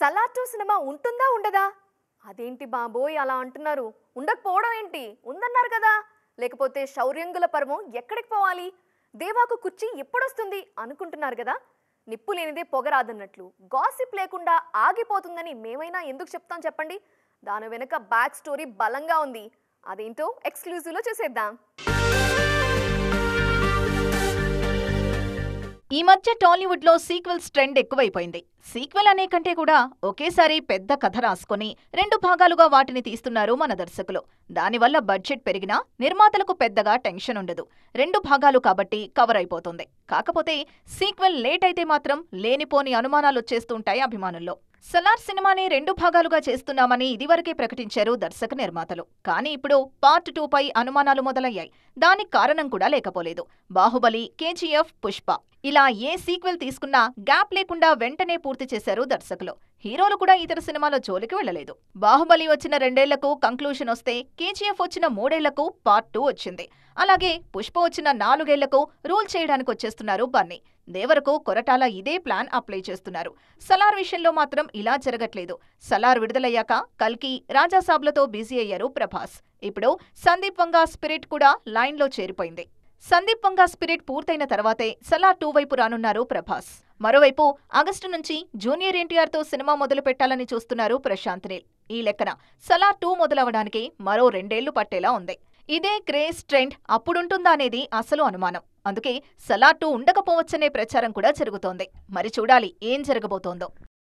Salaar cinema ఉంటుందా ఉండదా అదేంటి బాబోయ్ అలా అంటున్నారు ఉండకపోవడం ఏంటి ఉందన్నారు కదా లేకపోతే శౌర్యంగుల పర్వం ఎక్కడికి పోవాలి దేవాకు కుర్చీ ఎప్పుడొస్తుంది అనుకుంటున్నారు కదా నిప్పు లేనిదే పొగరాదన్నట్లు గాసిప్ లేకుండా ఆగిపోతుందని మేమైనా ఎందుకు చెప్తాం చెప్పండి దాని వెనుక బ్యాక్ స్టోరీ బలంగా ఉంది అదేంటో ఎక్స్క్లూజివ్లో చూసేద్దాం ఈ మధ్య టాలీవుడ్లో సీక్వెల్స్ ట్రెండ్ ఎక్కువైపోయింది సీక్వెల్ అనే కంటే కూడా ఒకేసారి పెద్ద కథ రాసుకుని రెండు భాగాలుగా వాటిని తీస్తున్నారు మన దర్శకులు దానివల్ల బడ్జెట్ పెరిగినా నిర్మాతలకు పెద్దగా టెన్షన్ ఉండదు రెండు భాగాలు కాబట్టి కవర్ అయిపోతుంది కాకపోతే సీక్వెల్ లేట్ అయితే మాత్రం లేనిపోని అనుమానాలు వచ్చేస్తుంటాయి అభిమానుల్లో సలార్ సినిమాని రెండు భాగాలుగా చేస్తున్నామని ఇదివరకే ప్రకటించారు దర్శక నిర్మాతలు కానీ ఇప్పుడు పార్ట్ టూపై అనుమానాలు మొదలయ్యాయి దానికి కారణం కూడా లేకపోలేదు బాహుబలి కేజీఎఫ్ పుష్ప ఇలా ఏ సీక్వెల్ తీసుకున్నా గ్యాప్ లేకుండా వెంటనే పూర్తి చేశారు దర్శకులు హీరోలు కూడా ఇతర సినిమాల జోలికి వెళ్లలేదు బాహుబలి వచ్చిన రెండేళ్లకు కంక్లూషన్ వస్తే కేజీఎఫ్ వచ్చిన మూడేళ్లకు పార్ట్ టూ వచ్చింది అలాగే పుష్ప వచ్చిన నాలుగేళ్లకు రూల్ చేయడానికి వచ్చేస్తున్నారు బన్నీ దేవరకు కొరటాల ఇదే ప్లాన్ అప్లై చేస్తున్నారు సలార్ విషయంలో మాత్రం ఇలా జరగట్లేదు సలార్ విడుదలయ్యాక కల్కి రాజాసాబ్లతో బిజీ అయ్యారు ప్రభాస్ ఇప్పుడు సందీప్ వంగా స్పిరిట్ కూడా లైన్లో చేరిపోయింది సందీప్ వంగా స్పిరిట్ పూర్తయిన తర్వాతే సలార్ టూ వైపు రానున్నారు ప్రభాస్ మరోవైపు ఆగస్టు నుంచి జూనియర్ ఎన్టీఆర్తో సినిమా మొదలు పెట్టాలని చూస్తున్నారు ప్రశాంత్ నీల్ ఈ లెక్కన సలార్ టూ మొదలవడానికి మరో రెండేళ్లు పట్టేలా ఉంది ఇదే క్రేజ్ ట్రెండ్ అప్పుడుంటుందా అనేది అసలు అనుమానం అందుకే సలాటు ఉండకపోవచ్చనే ప్రచారం కూడా జరుగుతోంది మరి చూడాలి ఏం జరగబోతోందో